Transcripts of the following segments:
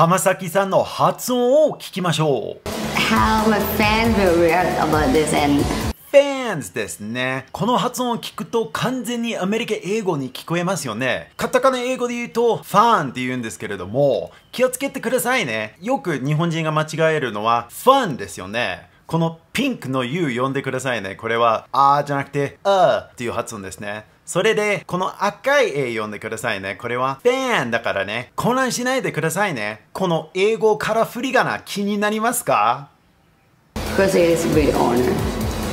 浜崎さんの発音を聞きましょう How my fans will react about this and fans ですね。この発音を聞くと完全にアメリカ英語に聞こえますよね。カタカナ英語で言うとファンって言うんですけれども、気をつけてくださいね。よく日本人が間違えるのはファンですよね。このピンクの U 呼んでくださいね。これはあーじゃなくてあーっていう発音ですね。それで、この赤い絵読んでくださいね。これはペンだからね。混乱しないでくださいね。この英語から振り仮名気になりますか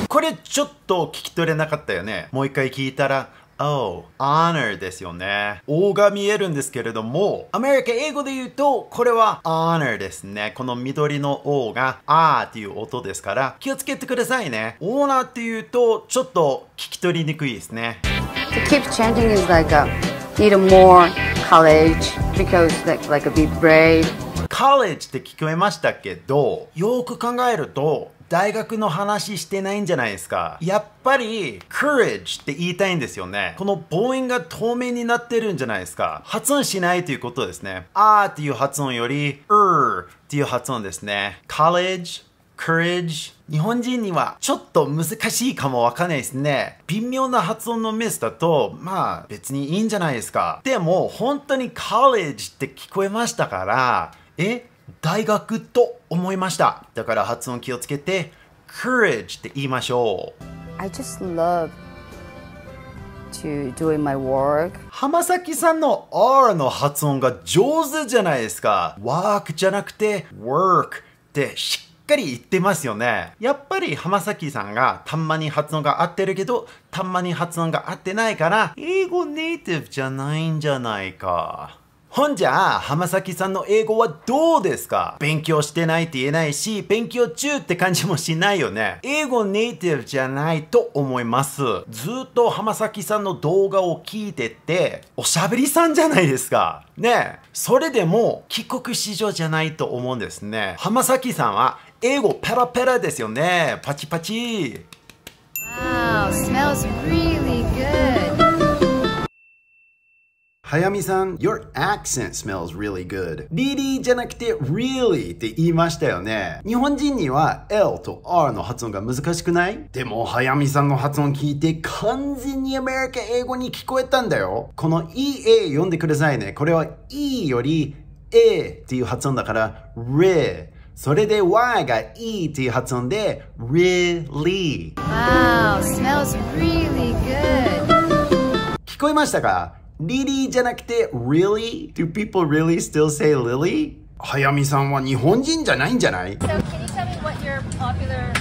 これちょっと聞き取れなかったよね。もう一回聞いたら、Oh, honor ですよね。O が見えるんですけれども、アメリカ英語で言うと、これは honor ですね。この緑の O が、あーっていう音ですから、気をつけてくださいね。オーナーっていうと、ちょっと聞き取りにくいですね。He k e e p chanting is like a, need a more college because like, like a be brave. College って聞こえましたけど、よく考えると、大学の話してないんじゃないですか。やっぱり、courage って言いたいんですよね。この母音が透明になってるんじゃないですか。発音しないということですね。あーっていう発音より、う r っていう発音ですね。college courage 日本人にはちょっと難しいかもわかんないですね。微妙な発音のミスだと、まあ別にいいんじゃないですか。でも本当に college って聞こえましたから、え大学と思いました。だから発音気をつけて courage って言いましょう。I just love to doing my work 浜崎さんの R の発音が上手じゃないですか work じゃなくて work ってしっかり言ってますよね。やっぱり浜崎さんがたんまに発音が合ってるけど、たんまに発音が合ってないから、英語ネイティブじゃないんじゃないか。ほんじゃ浜崎さんの英語はどうですか勉強してないって言えないし、勉強中って感じもしないよね。英語ネイティブじゃないと思います。ずっと浜崎さんの動画を聞いてて、おしゃべりさんじゃないですか。ねえ、それでも帰国子女じゃないと思うんですね。浜崎さんは英語ペラペラですよね。パチパチ。Wow, o o さん、your accent smells really good. really じゃなくて really って言いましたよね。日本人には L と R の発音が難しくないでも早見さんの発音聞いて完全にアメリカ英語に聞こえたんだよ。この EA 読んでくださいね。これは E より A っていう発音だから re それで Y が E っていう発音で really Wow, smells really good 聞こえましたか Lily じゃなくて really? Do people really still say lily? 早見さんは日本人じゃないんじゃない So can you tell me what your popular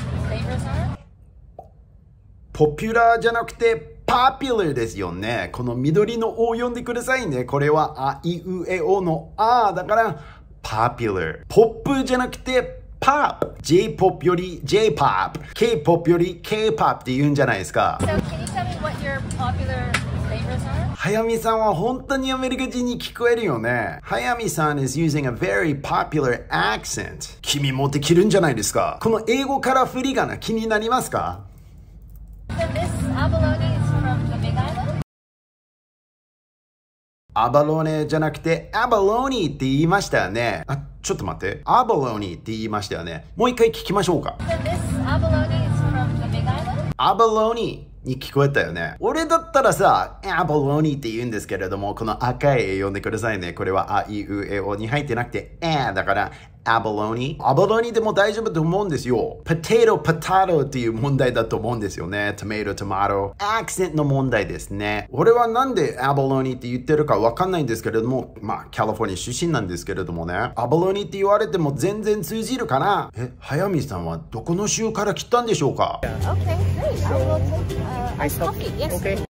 ポピュラーじゃなくてパピュラーですよね。この緑の O を読んでくださいね。これはあいうえおのあだから popular。ポップじゃなくて、pop J-POP より J-POP K-POP より K-POP って言うんじゃないですか、so、早見さんは本当にアメリカ人に聞こえるよね早見さん is using a very popular accent 君もできるんじゃないですかこの英語から振りがな気になりますかアバローネじゃなくて、アバローニって言いましたよね。あ、ちょっと待って。アバローニって言いましたよね。もう一回聞きましょうか。アバローニに聞こえたよね。俺だったらさ、アボローニって言うんですけれども、この赤い絵読んでくださいね。これはあ、いう、えおに入ってなくて、えだから、アボロニ。o n e a でも大丈夫と思うんですよ。ポテト、ポタ o っていう問題だと思うんですよね。tomato, t o m o アクセントの問題ですね。俺はなんでアボロニって言ってるかわかんないんですけれども、まあ、カリフォルニア出身なんですけれどもね。アボロニって言われても全然通じるかなえ、早見さんはどこの州から来たんでしょうか ?Okay, I w a k h e y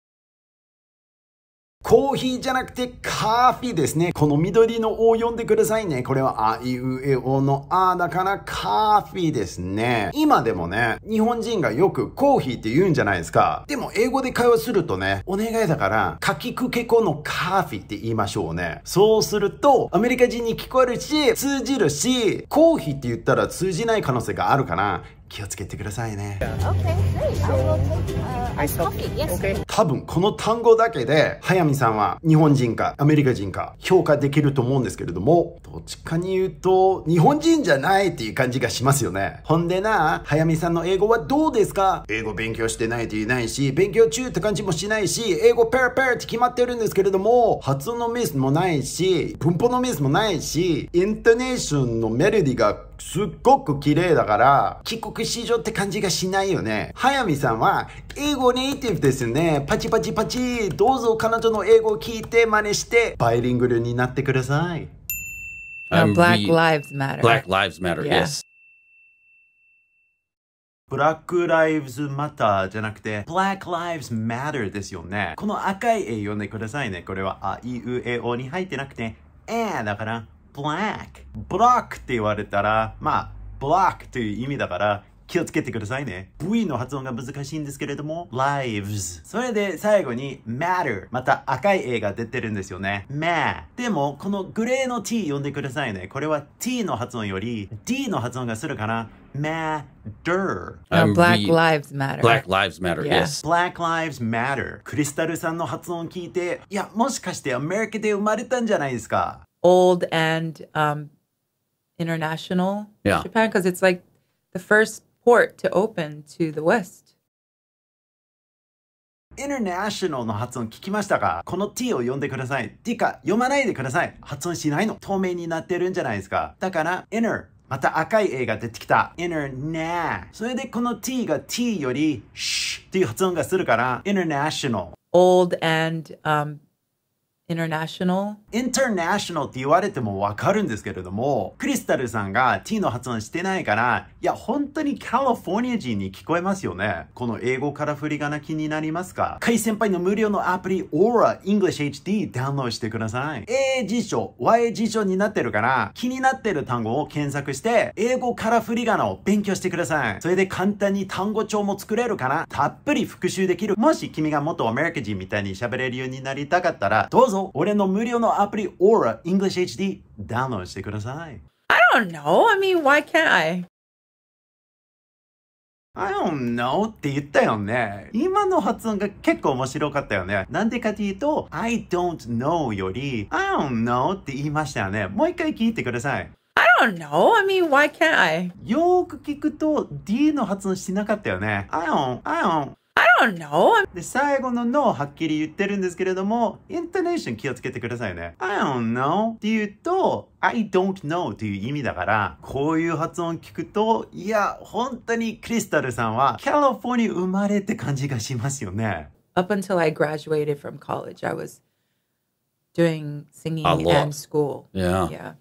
コーヒーじゃなくてカーフィーですね。この緑の O を読んでくださいね。これはあいうえおのあだからカーフィーですね。今でもね、日本人がよくコーヒーって言うんじゃないですか。でも英語で会話するとね、お願いだから、かきくけこのカーフィーって言いましょうね。そうすると、アメリカ人に聞こえるし、通じるし、コーヒーって言ったら通じない可能性があるかな。気をつけてくださいね。多分この単語だけで、早見さんは日本人かアメリカ人か評価できると思うんですけれども、どっちかに言うと、日本人じゃないっていう感じがしますよね。ほんでな、早見さんの英語はどうですか英語勉強してないて言えないし、勉強中って感じもしないし、英語ペラペラって決まってるんですけれども、発音のミスもないし、文法のミスもないし、イントネーションのメロディがすっごく綺麗だから、帰国子女って感じがしないよね。早見さんは、英語ネイティブですね。パチパチパチ。どうぞ彼女の英語を聞いて真似して、バイリングルになってください。Black Lives Matter. Black Lives Matter, yes. ブラックライブズマターじゃなくて、Black Lives Matter ですよね。この赤い絵読んでくださいね。これは、あ、い、う、え、おに入ってなくて、えーだから、black. block って言われたら、まあ、block という意味だから、気をつけてくださいね。V の発音が難しいんですけれども、lives。それで最後に matter。また赤い A が出てるんですよね。ma。でも、このグレーの t 読んでくださいね。これは t の発音より d の発音がするから、matter. No, black lives matter. Black lives matter, yes. Black lives matter. クリスタルさんの発音聞いて、いや、もしかしてアメリカで生まれたんじゃないですか old and um, international yeah. Japan because it's like the first port to open to the West. インターナショナルの発音聞きましたかこの t を読んでください。t か読まないでください。発音しないの。透明になってるんじゃないですか。だから、inner また赤い A が出てきた。internet。それでこの t が t より sh っていう発音がするから、international。old and、um,、international? international って言われてもわかるんですけれども、クリスタルさんが t の発音してないから、いや、本当にカリフォルニア人に聞こえますよね。この英語から振り仮名気になりますか海先輩の無料のアプリ Aura English HD ダウンロードしてください。英辞書、和英辞書になってるから、気になってる単語を検索して、英語から振り仮名を勉強してください。それで簡単に単語帳も作れるから、たっぷり復習できる。もし君が元アメリカ人みたいに喋れるようになりたかったら、どうぞぞ、俺の無料のアプリ Aura English HD ダウンロードしてください。I don't know. I mean, why can't I? I don't know って言ったよね。今の発音が結構面白かったよね。なんでかっていうと、I don't know より、I don't know って言いましたよね。もう一回聞いてください。I don't know. I mean, why can't I? よーく聞くと D の発音しなかったよね。I don't, I don't. I don't know. で、最後ののをはっきり言ってるんですけれども、イントネーション気をつけてくださいね。I don't know って言うと、I don't know という意味だから、こういう発音聞くと、いや、本当にクリスタルさんはカリフォルニア生まれって感じがしますよね。Up until I graduated from college, I was doing singing and school. Yeah. yeah.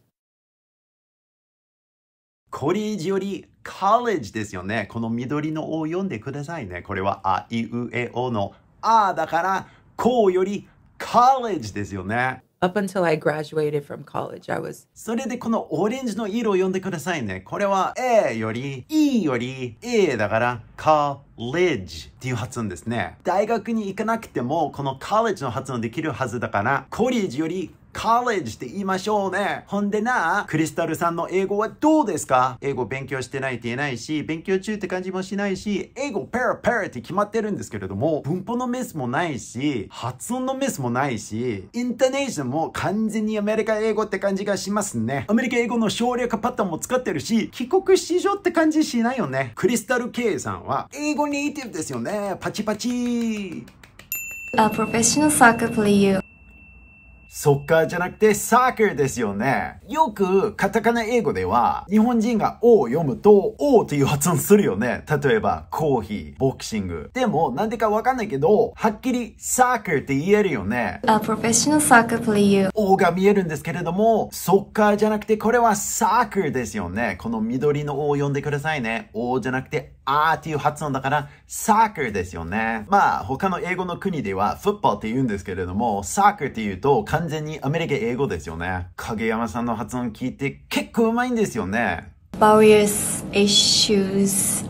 コリジよりカレッジですよね。この緑のを読んでくださいね。これは、あいうえおのあだから、こうよりカレッジですよね。Up until I graduated from college, I was... それでこのオレンジの色を読んでくださいね。これは A より E より A だから college っていう発音ですね。大学に行かなくてもこの college の発音できるはずだからコリージより college って言いましょうね。ほんでな、クリスタルさんの英語はどうですか英語勉強してないって言えないし、勉強中って感じもしないし、英語ペラペラって決まってるんですけれども、文法のミスもないし、発音のミスもないし、インターネーションも完全にアメリカ英語って感じがしますね。アメリカ英語の省略パターンも使ってるし、帰国子女って感じしないよね。クリスタル K さんは、英語ネイティブですよね。パチパチ A professional soccer player ソッカーじゃなくてサーカーですよね。よくカタカナ英語では日本人が O を読むと O という発音するよね。例えばコーヒー、ボクシング。でもなんでかわかんないけど、はっきりサーカーって言えるよね。A professional soccer player. O が見えるんですけれども、ソッカーじゃなくてこれはサーカーですよね。この緑の O を読んでくださいね。O じゃなくてあーっていう発音だから、サーカーですよね。まあ、他の英語の国では、フットボールって言うんですけれども、サーカーって言うと、完全にアメリカ英語ですよね。影山さんの発音聞いて結構うまいんですよね。various issues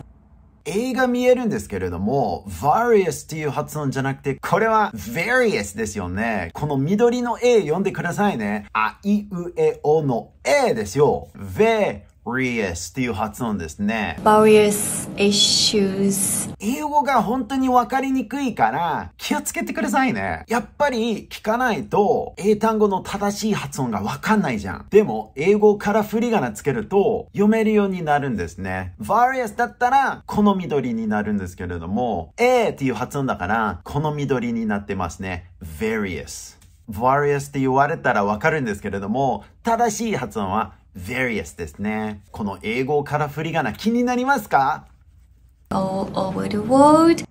映画見えるんですけれども、various っていう発音じゃなくて、これは various ですよね。この緑の A 読んでくださいね。あ、い、う、え、おの A ですよ。v v a r i s っていう発音ですね。v a r i o u s issues. 英語が本当にわかりにくいから気をつけてくださいね。やっぱり聞かないと英単語の正しい発音がわかんないじゃん。でも英語から振り仮名つけると読めるようになるんですね。Various だったらこの緑になるんですけれども、A っていう発音だからこの緑になってますね。Various。Various って言われたらわかるんですけれども、正しい発音は various ですね。この英語から振り仮名気になりますか all over the world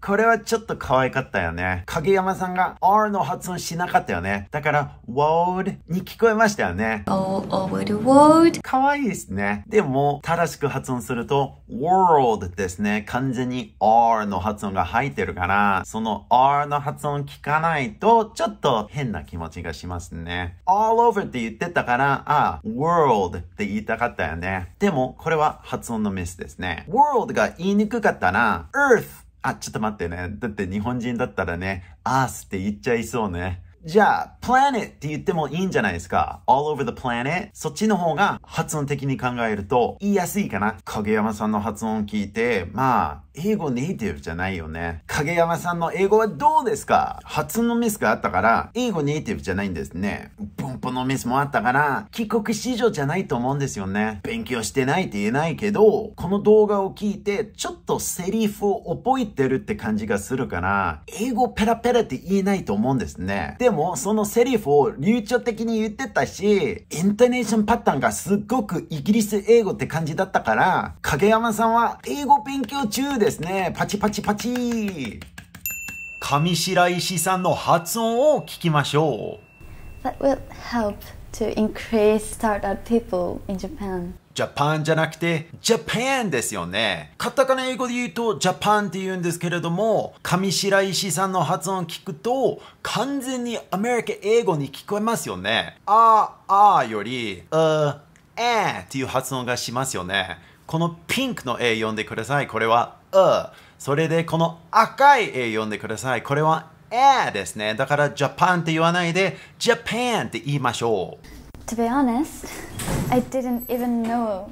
これはちょっと可愛かったよね。影山さんが R の発音しなかったよね。だから、world に聞こえましたよね。all over the world 可愛いですね。でも、正しく発音すると world ですね。完全に R の発音が入ってるから、その R の発音聞かないと、ちょっと変な気持ちがしますね。all over って言ってたから、あ、world って言いたかったよね。でも、これは発音のミスですね。world が言いにくかったら、earth あ、ちょっと待ってね。だって日本人だったらね、アースって言っちゃいそうね。じゃあ、planet って言ってもいいんじゃないですか。all over the planet。そっちの方が発音的に考えると言いやすいかな。影山さんの発音を聞いて、まあ、英語ネイティブじゃないよね。影山さんの英語はどうですか発音のミスがあったから、英語ネイティブじゃないんですね。文法のミスもあったから、帰国子女じゃないと思うんですよね。勉強してないって言えないけど、この動画を聞いて、ちょっとセリフを覚えてるって感じがするから、英語ペラペラって言えないと思うんですね。ででもそのセリフを流暢的に言ってたし、イントネーションパターンがすっごくイギリス英語って感じだったから、影山さんは英語勉強中ですね。パチパチパチ。上白石さんの発音を聞きましょう。That will help to increase startup people in Japan. ジャパンじゃなくて、ジャパンですよね。カタカナ英語で言うと、ジャパンって言うんですけれども、上白石さんの発音聞くと、完全にアメリカ英語に聞こえますよね。あー、あーより、うー、えーっていう発音がしますよね。このピンクの A 読んでください。これは、う。それで、この赤い A 読んでください。これは、えーですね。だから、ジャパンって言わないで、ジャパンって言いましょう。to be honest, I didn't even know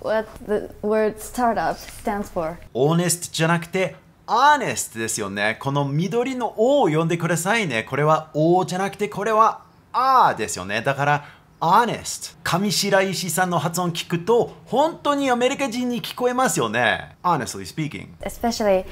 what the word startup stands for. Honest じゃなくて honest ですよね。この緑の O を読んでくださいね。これは O じゃなくてこれは R ですよね。だから honest 上白石さんの発音聞くと本当にアメリカ人に聞こえますよね。Honestly speaking. Especially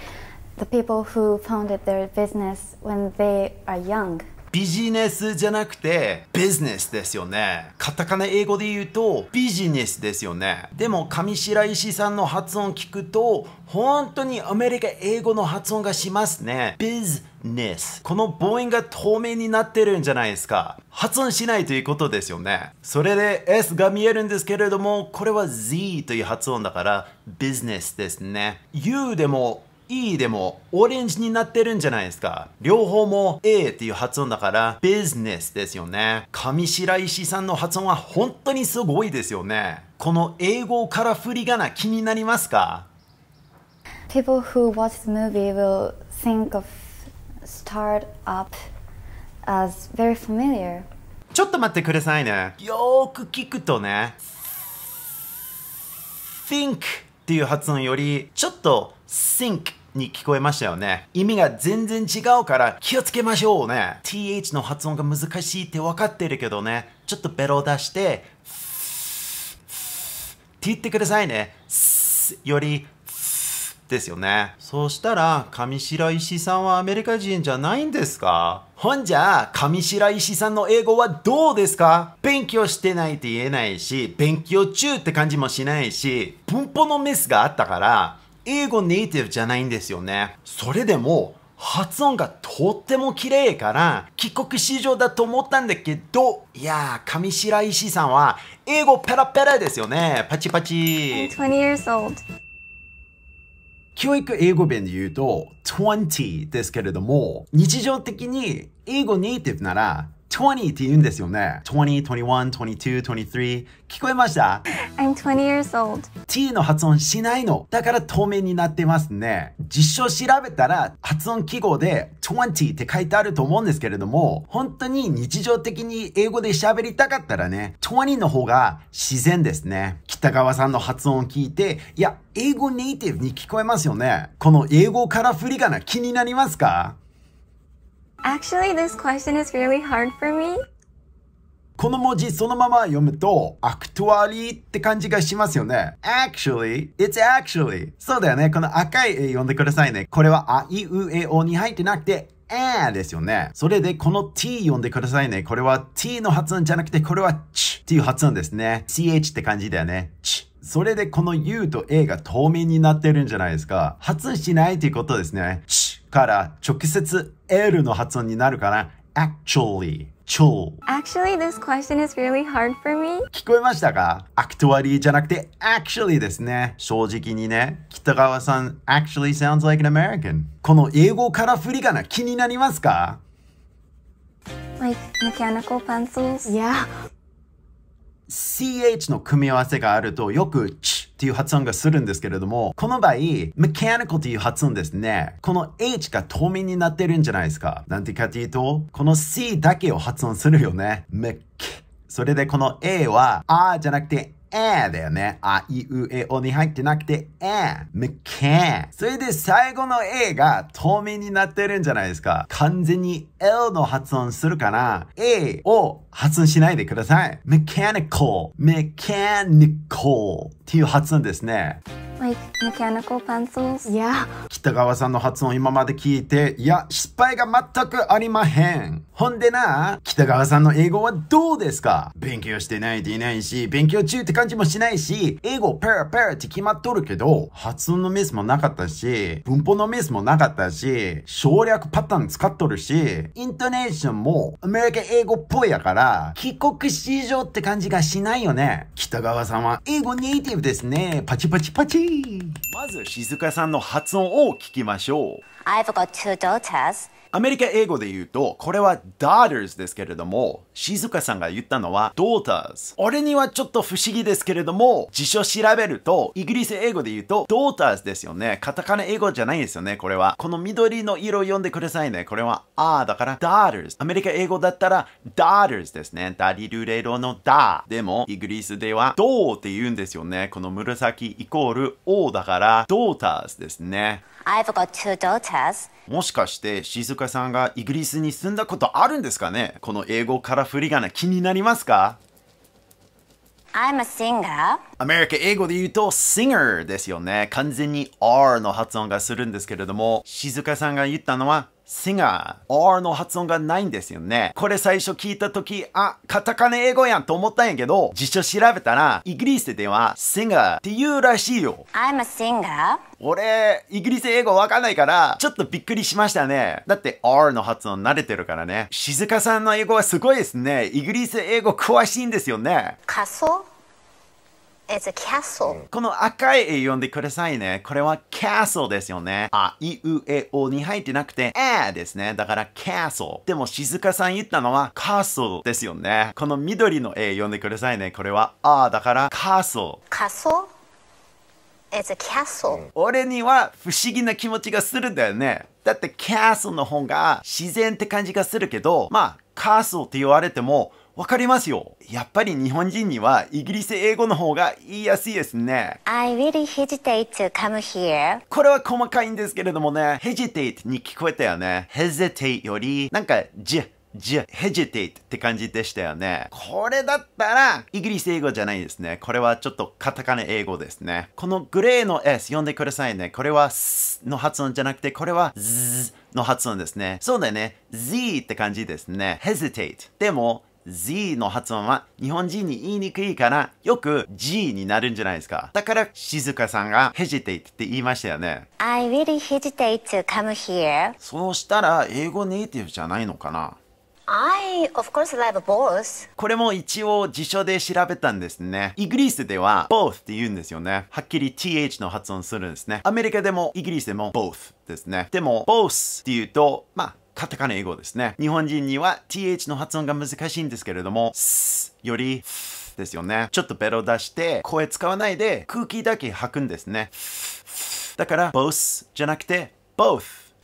the people who founded their business when they are young. ビジネスじゃなくて、ビジネスですよね。カタカナ英語で言うと、ビジネスですよね。でも、上白石さんの発音聞くと、本当にアメリカ英語の発音がしますね。ビズネス。この母音が透明になってるんじゃないですか。発音しないということですよね。それで S が見えるんですけれども、これは Z という発音だから、ビジネスですね。U でも E でもオレンジになってるんじゃないですか。両方も A っていう発音だから、ビジネスですよね。上白石さんの発音は本当にすごいですよね。この英語から振り仮名気になりますか People who watch the movie will think of start up as very familiar. ちょっと待ってくださいね。よーく聞くとね、think っていう発音より、ちょっと think に聞こえましたよね。意味が全然違うから気をつけましょうね。th の発音が難しいって分かってるけどね、ちょっとベロを出して、って言ってくださいね。より、ですよね。そしたら、上白石さんはアメリカ人じゃないんですかほんじゃ、上白石さんの英語はどうですか勉強してないって言えないし、勉強中って感じもしないし、文法のミスがあったから、英語ネイティブじゃないんですよね。それでも、発音がとっても綺麗から、帰国子女だと思ったんだけど、いやー、上白石さんは、英語ペラペラですよね。パチパチ。教育英語弁で言うと、20ですけれども、日常的に英語ネイティブなら、20って言うんですよね。20、21、22、23。聞こえました I'm 20 years old. T の発音しないの。だから透明になってますね。実証調べたら発音記号で20って書いてあると思うんですけれども、本当に日常的に英語で喋りたかったらね、20の方が自然ですね。北川さんの発音を聞いて、いや、英語ネイティブに聞こえますよね。この英語から振り仮名気になりますか Actually, this question is really hard for me. この文字そのまま読むと、actually って感じがしますよね。actually, it's actually. そうだよね。この赤い絵読んでくださいね。これはあいうえおに入ってなくて、えーですよね。それでこの t 読んでくださいね。これは t の発音じゃなくて、これはちっていう発音ですね。ch って感じだよね。ち。それでこの u と a が透明になってるんじゃないですか。発音しないということですね。ちから直接 l の発音になるかな。actually。長 Actually, this question is really hard for me. 聞こえましたか ?actually じゃなくて actually ですね。正直にね、北川さん actually sounds like an American. この英語から振り仮名気になりますか Like mechanical pencils? Yeah. CH の組み合わせがあるとよくチ h っていう発音がするんですけれども、この場合、mechanical という発音ですね。この h が透明になってるんじゃないですか。なんてかっていうと、この c だけを発音するよね。めっそれでこの A は、あじゃなくてえだよね。あ、い、う、え、おに入ってなくて、え、むけそれで最後の A が透明になってるんじゃないですか。完全に L の発音するから、A を発音しないでください。mechanical, mechanical っていう発音ですね。Like mechanical pencils? Yeah. 北川さんの発音今まで聞いて、いや、失敗が全くありまへん。ほんでな、北川さんの英語はどうですか勉強してないでいないし、勉強中って感じ感じもしないし、英語ペラペラって決まっとるけど、発音のミスもなかったし、文法のミスもなかったし、省略パターン使っとるし、イントネーションもアメリカ英語っぽいやから、帰国史上って感じがしないよね。北川さんは英語ネイティブですね。パチパチパチ。まず、静香さんの発音を聞きましょう。I've got two daughters. アメリカ英語で言うと、これは daughters ですけれども、静香さんが言ったのは daughters。俺にはちょっと不思議ですけれども、辞書調べると、イギリス英語で言うと daughters ですよね。カタカナ英語じゃないですよね、これは。この緑の色を読んでくださいね。これはあだから daughters。アメリカ英語だったら daughters ですね。ダリルレロのダ。でも、イギリスでは d うって言うんですよね。この紫イコールおだから daughters ですね。I've got two daughters. もしかして静香さんがイギリスに住んだことあるんですかねこの英語から振り仮名気になりますか I'm a singer. アメリカ英語で言うと singer ですよね。完全に R の発音がするんですけれども、静香さんが言ったのは singer R の発音がないんですよね。これ最初聞いた時、あ、カタカナ英語やんと思ったんやけど、辞書調べたら、イギリスでは singer って言うらしいよ。I'm a singer. 俺、イギリス英語わかんないから、ちょっとびっくりしましたね。だって R の発音慣れてるからね。静香さんの英語はすごいですね。イギリス英語詳しいんですよね。仮想 It's a castle. この赤い絵読んでくださいね。これは castle ですよね。あ、い、う、え、おに入ってなくて、えですね。だから castle。でも静香さん言ったのは castle ですよね。この緑の絵読んでくださいね。これは、あだから castle。castle? It's a castle. 俺には不思議な気持ちがするんだよね。だって castle の方が自然って感じがするけど、まあ、castle って言われても、わかりますよ。やっぱり日本人にはイギリス英語の方が言いやすいですね。I really hesitate to come here. これは細かいんですけれどもね、hesitate に聞こえたよね。hesitate より、なんか、じ、じ、hesitate って感じでしたよね。これだったら、イギリス英語じゃないですね。これはちょっとカタカナ英語ですね。このグレーの S 読んでくださいね。これはスの発音じゃなくて、これはズの発音ですね。そうだよね。z って感じですね。hesitate。でも、Z の発音は日本人に言いにくいからよく G になるんじゃないですか。だから静香さんが hesitate って言いましたよね。I really hesitate to come here. そうしたら英語ネイティブじゃないのかな I, of course, love both. これも一応辞書で調べたんですね。イギリスでは both って言うんですよね。はっきり th の発音するんですね。アメリカでもイギリスでも both ですね。でも both って言うと、まあ、カタカナ英語ですね。日本人には th の発音が難しいんですけれども、すより、ですよね。ちょっとベロ出して、声使わないで空気だけ吐くんですね。だから、both じゃなくて、both。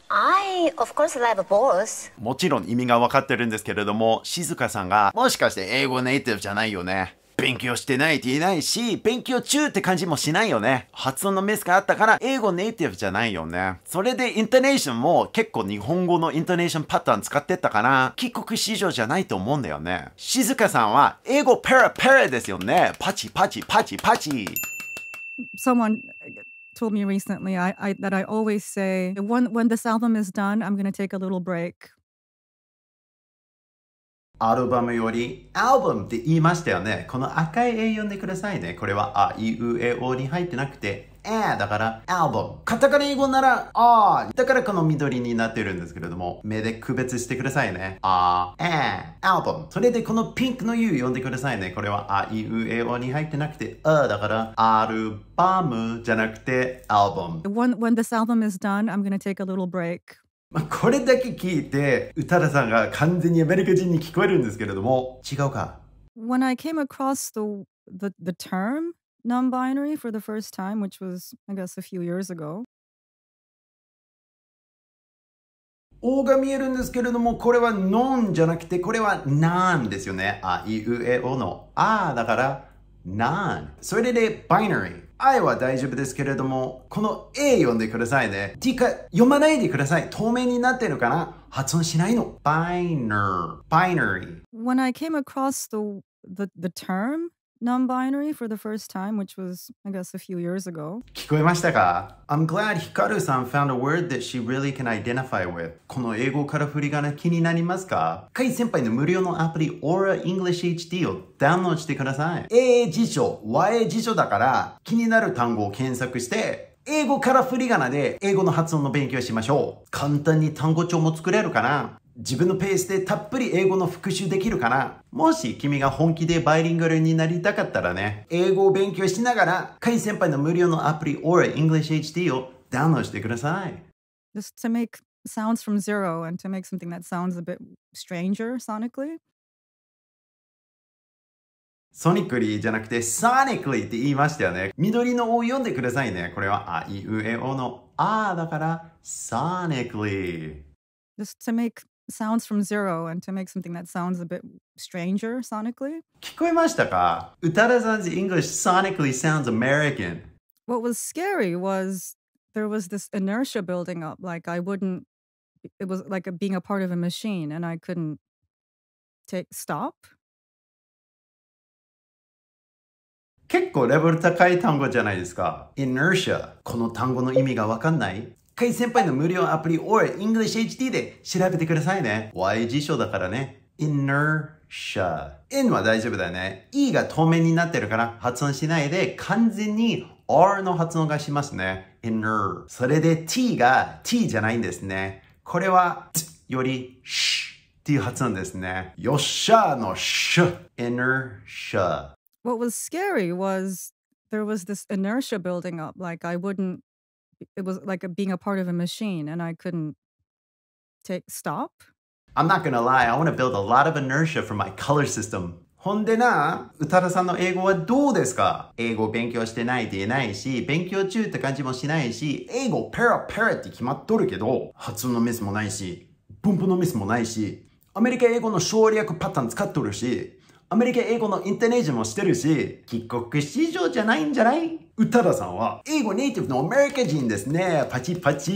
I, of course, love both. もちろん意味が分かってるんですけれども、静香さんが、もしかして英語ネイティブじゃないよね。勉強してないって言えないし、勉強中って感じもしないよね。発音のミスがあったから、英語ネイティブじゃないよね。それでイントネーションも結構日本語のイントネーションパターン使ってったかな。帰国市場じゃないと思うんだよね。静香さんは、英語ペラペラですよね。パチパチパチパチ。Someone told me recently I, I, that I always say, when, when this album is done, I'm g o n take a little break. アルバムよりアルバムって言いましたよね。この赤い絵読んでくださいね。これは、あ、い、う、え、おに入ってなくて、えー、だから、アルバム。カタカナ英語なら、ああ、だからこの緑になってるんですけれども、目で区別してくださいね。ああ、えー、アルバム。それでこのピンクの U 読んでくださいね。これは、あ、い、う、え、おに入ってなくて、あだから、アルバムじゃなくて、アルバム。When, when this album is done, I'm gonna take a little break. まあ、これだけ聞いて、宇多田さんが完全にアメリカ人に聞こえるんですけれども、違うか When I came across the, the, the term non-binary for the first time, which was, I guess, a few years ago, おが見えるんですけれども、これはノンじゃなくて、これはなんですよね。あ、い、う、え、おの。あだから、なん。それで、バイナリー。I は大丈夫ですけれども、この A 読んでくださいね。ていうか、読まないでください。透明になってるかな発音しないの。b i n a r binary. When I came across the, the, the term, non-binary for the first time, which was, I guess, a few years ago. 聞こえましたか ?I'm glad Hikaru さん found a word that she really can identify with. この英語から振り仮名気になりますかカイ先輩の無料のアプリ Aura English HD をダウンロードしてください。英辞書、和英辞書だから気になる単語を検索して英語から振り仮名で英語の発音の勉強しましょう。簡単に単語帳も作れるかな自分のペースでたっぷり英語の復習できるかなもし君が本気でバイリンガルになりたかったらね、英語を勉強しながら、カイ先輩の無料のアプリ or English HD をダウンロードしてください。Just to make sounds from zero and to make something that sounds a bit stranger sonically. ソニックリーじゃなくて、ソニックリーって言いましたよね。緑の O を読んでくださいね。これは、あ、い、う、え、おの、あだから、ソニックリー。Just to make sounds from zero and to make something that sounds a bit stranger sonically. 聞こえましたか Utada's English sonically sounds American. What was scary was there was this inertia building up. Like I wouldn't, it was like a, being a part of a machine and I couldn't take stop. 結構レベル高い単語じゃないですか。inertia。この単語の意味がわかんない回先輩の無料アプリ or English HD で調べてくださいね。Y 辞書だからね。inertia。n は大丈夫だよね。e が透明になってるから発音しないで完全に r の発音がしますね。iner。それで t が t じゃないんですね。これは t より sh っていう発音ですね。よっしゃーの sh。inertia。What was scary was there was this inertia building up. Like I wouldn't it was like a, being a part of a machine and I couldn't take stop. I'm not gonna lie, I wanna build a lot of inertia for my color system. ほんでな、宇多田さんの英語はどうですか英語勉強してないって言えないし、勉強中って感じもしないし、英語ペラペラって決まっとるけど、発音のミスもないし、文法のミスもないし、アメリカ英語の省略パターン使っとるし、アメリカ英語のインターネーションもしてるし、帰国史上じゃないんじゃない宇多田さんは、英語ネイティブのアメリカ人ですね。パチパチ